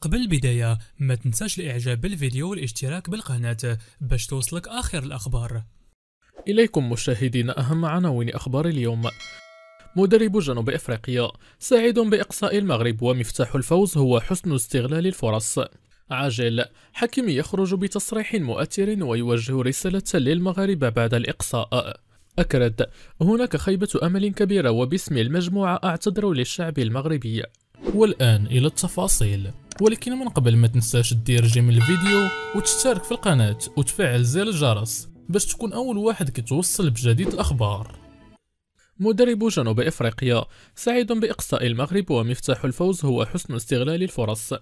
قبل البداية ما تنساش الاعجاب بالفيديو والاشتراك بالقناة باش توصلك اخر الاخبار اليكم مشاهدين اهم عناوين اخبار اليوم مدرب جنوب افريقيا سعيد باقصاء المغرب ومفتاح الفوز هو حسن استغلال الفرص عاجل حكيم يخرج بتصريح مؤثر ويوجه رسالة للمغاربة بعد الإقصاء أكرد هناك خيبة أمل كبيرة وباسم المجموعة أعتذر للشعب المغربي والآن إلى التفاصيل ولكن من قبل ما تنساش دير جيم الفيديو وتشترك في القناة وتفعل زر الجرس باش تكون أول واحد كتوصل بجديد الأخبار مدرب جنوب إفريقيا سعيد بإقصاء المغرب ومفتاح الفوز هو حسن استغلال الفرص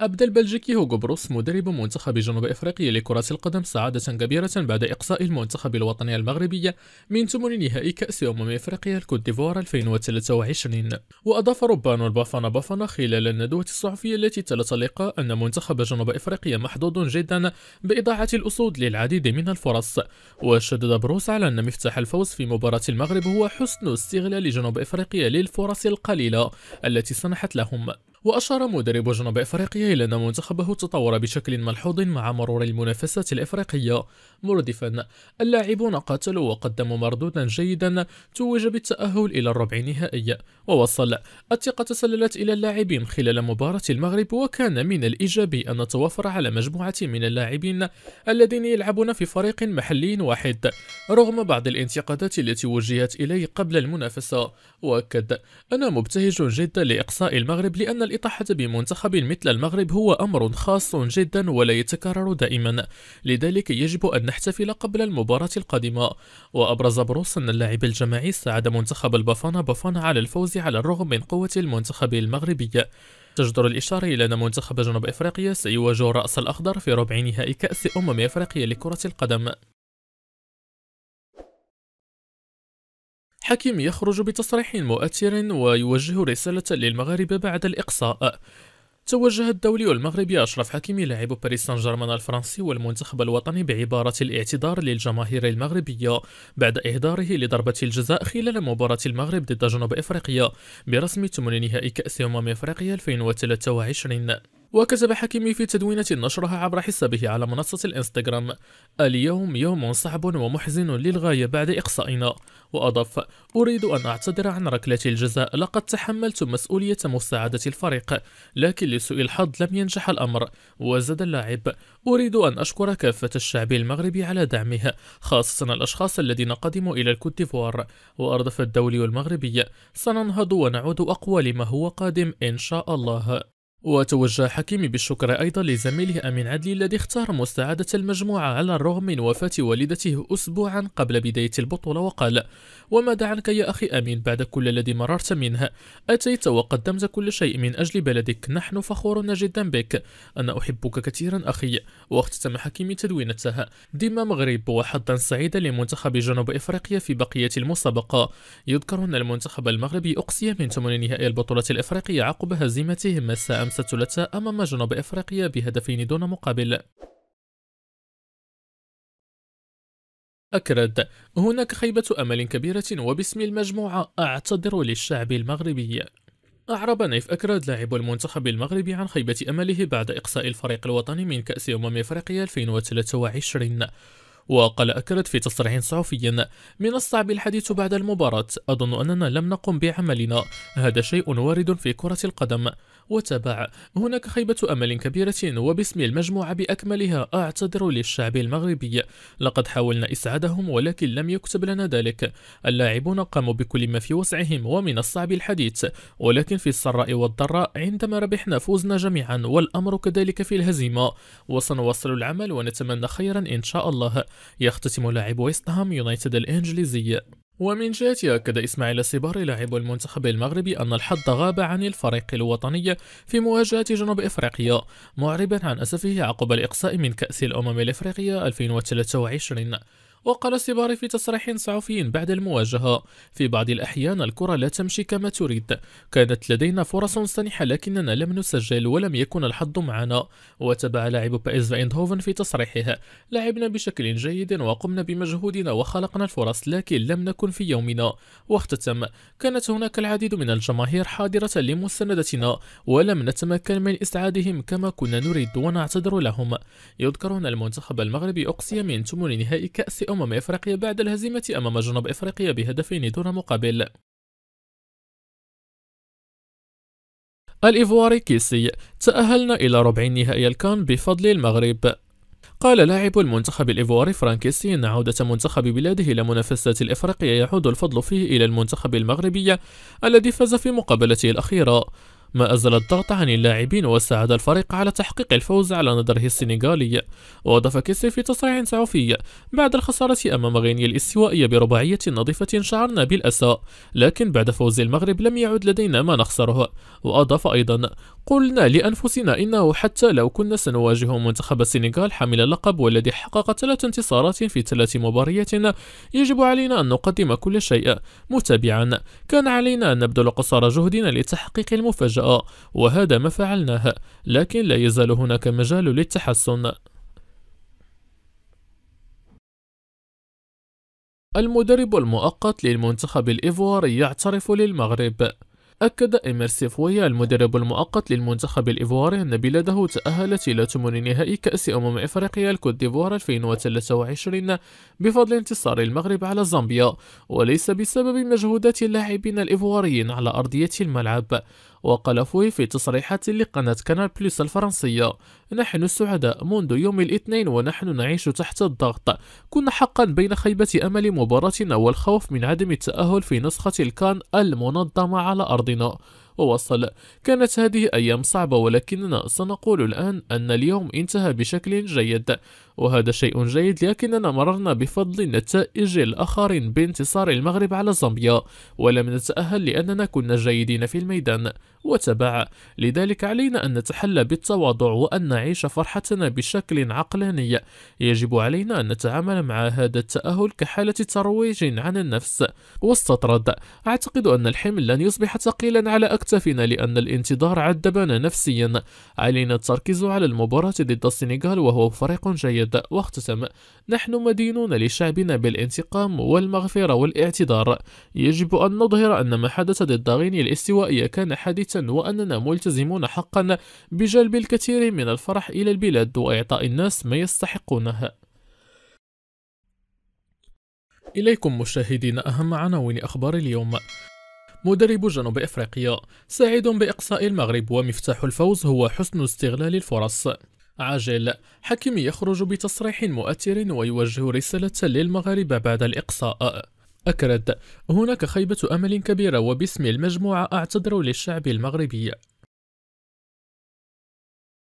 أبدى البلجيكي هوغو بروس مدرب منتخب جنوب أفريقيا لكرة القدم سعادة كبيرة بعد إقصاء المنتخب الوطني المغربي من ثمن نهائي كأس أمم أفريقيا الكوت ديفوار 2023 وأضاف ربان البافانا بافانا خلال الندوة الصحفية التي تلت اللقاء أن منتخب جنوب أفريقيا محظوظ جدا بإضاعة الأسود للعديد من الفرص وشدد بروس على أن مفتاح الفوز في مباراة المغرب هو حسن استغلال جنوب أفريقيا للفرص القليلة التي سنحت لهم وأشار مدرب جنوب إفريقيا إلى أن منتخبه تطور بشكل ملحوظ مع مرور المنافسة الإفريقية مردفا اللاعبون قاتلوا وقدموا مردودا جيدا توج بالتأهل إلى الربع النهائي ووصل الثقة تسللت إلى اللاعبين خلال مباراة المغرب وكان من الإيجابي أن نتوافر على مجموعة من اللاعبين الذين يلعبون في فريق محلي واحد رغم بعض الانتقادات التي وجهت إليه قبل المنافسة وأكد أنا مبتهج جدا لإقصاء المغرب لأن الإطاحة بمنتخب مثل المغرب هو أمر خاص جدا ولا يتكرر دائما لذلك يجب أن نحتفل قبل المباراة القادمة وأبرز بروس أن اللاعب الجماعي ساعد منتخب البافانا بافانا على الفوز على الرغم من قوة المنتخب المغربي تجدر الإشارة إلى أن منتخب جنوب إفريقيا سيواجه الرأس الأخضر في ربع نهائي كأس أمم إفريقيا لكرة القدم حكيم يخرج بتصريح مؤثر ويوجه رسالة للمغاربة بعد الإقصاء توجه الدولي المغربي أشرف حكيمي لاعب باريس سان جيرمان الفرنسي والمنتخب الوطني بعبارة الاعتذار للجماهير المغربية بعد إهداره لضربة الجزاء خلال مباراة المغرب ضد جنوب إفريقيا برسم ثمن نهائي كأس أمم إفريقيا 2023 وكتب حكيمي في تدوينة نشرها عبر حسابه على منصة الانستغرام اليوم يوم صعب ومحزن للغاية بعد إقصائنا وأضاف أريد أن أعتذر عن ركلة الجزاء لقد تحملت مسؤولية مساعدة الفريق لكن لسوء الحظ لم ينجح الأمر وزاد اللاعب أريد أن أشكر كافة الشعب المغربي على دعمه خاصة الأشخاص الذين قدموا إلى الكوت ديفوار وأردف الدولي المغربي سننهض ونعود أقوى لما هو قادم إن شاء الله وتوجه حكيمي بالشكر أيضا لزميله أمين عدلي الذي اختار مساعدة المجموعة على الرغم من وفاة والدته أسبوعا قبل بداية البطولة وقال وماذا عنك يا أخي أمين بعد كل الذي مررت منه أتيت وقدمت كل شيء من أجل بلدك نحن فخورون جدا بك أنا أحبك كثيرا أخي واختتم حكيمي تدوينته ديما مغرب وحظا سعيدا لمنتخب جنوب إفريقيا في بقية المسابقة يذكر أن المنتخب المغربي أقصي من ثمن نهائي البطولة الإفريقية عقب هزيمته مساء أمس الثلاثاء أمام جنوب أفريقيا بهدفين دون مقابل أكرد هناك خيبة أمل كبيرة وباسم المجموعة أعتذر للشعب المغربي أعرب نيف أكراد لاعب المنتخب المغربي عن خيبة أمله بعد إقصاء الفريق الوطني من كأس أمم إفريقيا 2023 وقال أكرد في تصريح صحفي من الصعب الحديث بعد المباراة أظن أننا لم نقم بعملنا هذا شيء وارد في كرة القدم وتابع هناك خيبة أمل كبيرة وباسم المجموعة بأكملها أعتذر للشعب المغربي لقد حاولنا إسعادهم ولكن لم يكتب لنا ذلك اللاعبون قاموا بكل ما في وسعهم ومن الصعب الحديث ولكن في السراء والضراء عندما ربحنا فوزنا جميعا والأمر كذلك في الهزيمة وسنواصل العمل ونتمنى خيرا إن شاء الله يختتم لاعب ويست هام يونايتد الإنجليزي ومن جهته أكد إسماعيل السباري لاعب المنتخب المغربي أن الحظ غاب عن الفريق الوطني في مواجهة جنوب إفريقيا معربا عن أسفه عقب الإقصاء من كأس الأمم الإفريقية 2023 وقال سيباري في تصريح صحفي بعد المواجهة في بعض الأحيان الكرة لا تمشي كما تريد كانت لدينا فرص سانحة لكننا لم نسجل ولم يكن الحظ معنا وتبع لاعب بائز فايندهوفن في تصريحه لعبنا بشكل جيد وقمنا بمجهودنا وخلقنا الفرص لكن لم نكن في يومنا واختتم كانت هناك العديد من الجماهير حاضرة لمساندتنا ولم نتمكن من إسعادهم كما كنا نريد ونعتذر لهم يذكر أن المنتخب المغربي أقصي من ثمن نهائي كأس أمم إفريقيا بعد الهزيمة أمام جنوب إفريقيا بهدفين دون مقابل الإيفواري كيسي تأهلنا إلى ربع النهائي الكان بفضل المغرب قال لاعب المنتخب الإيفواري فرانكيسي أن عودة منتخب بلاده إلى منافسات الإفريقية يعود الفضل فيه إلى المنتخب المغربي الذي فاز في مقابلته الأخيرة ما أزال الضغط عن اللاعبين وساعد الفريق على تحقيق الفوز على نظره السنغالي وأضاف كيسي في تصريح صحفي بعد الخسارة أمام غينيا الاستوائية برباعية نظيفة شعرنا بالأسى لكن بعد فوز المغرب لم يعد لدينا ما نخسره وأضاف أيضا قلنا لأنفسنا إنه حتى لو كنا سنواجه منتخب السنغال حامل اللقب والذي حقق ثلاث انتصارات في ثلاث مباريات يجب علينا أن نقدم كل شيء متابعا كان علينا أن نبذل قصارى جهدنا لتحقيق المفاجأة وهذا ما فعلناه لكن لا يزال هناك مجال للتحسن المدرب المؤقت للمنتخب الإيفواري يعترف للمغرب أكد إميرسي فويا المدرب المؤقت للمنتخب الإيفواري أن بلاده تأهلت إلى ثمن نهائي كأس أمم إفريقيا الكوت ديفوار 2023 بفضل انتصار المغرب على زامبيا وليس بسبب مجهودات اللاعبين الإيفواريين على أرضية الملعب وقال فوي في تصريحات لقناة كانال بلس الفرنسية نحن سعداء منذ يوم الاثنين ونحن نعيش تحت الضغط كنا حقا بين خيبة أمل مباراتنا والخوف من عدم التأهل في نسخة الكان المنظمة على أرضنا ووصل كانت هذه أيام صعبة ولكننا سنقول الآن أن اليوم انتهى بشكل جيد وهذا شيء جيد لكننا مررنا بفضل نتائج الآخرين بانتصار المغرب على زامبيا ولم نتأهل لأننا كنا جيدين في الميدان وتبع لذلك علينا أن نتحلى بالتواضع وأن نعيش فرحتنا بشكل عقلاني يجب علينا أن نتعامل مع هذا التأهل كحالة ترويج عن النفس واستطرد أعتقد أن الحمل لن يصبح ثقيلا على أكثر مكتفنا لأن الانتظار عذبنا نفسيا علينا التركيز على المباراة ضد السنغال وهو فريق جيد واختتم نحن مدينون لشعبنا بالانتقام والمغفرة والاعتذار يجب أن نظهر أن ما حدث ضد غينيا الاستوائية كان حادثا وأننا ملتزمون حقا بجلب الكثير من الفرح إلى البلاد وإعطاء الناس ما يستحقونه إليكم مشاهدين أهم عناوين أخبار اليوم مدرب جنوب افريقيا سعيد باقصاء المغرب ومفتاح الفوز هو حسن استغلال الفرص عاجل حكيم يخرج بتصريح مؤثر ويوجه رسالة للمغاربة بعد الإقصاء أكرد هناك خيبة أمل كبيرة وباسم المجموعة أعتذر للشعب المغربي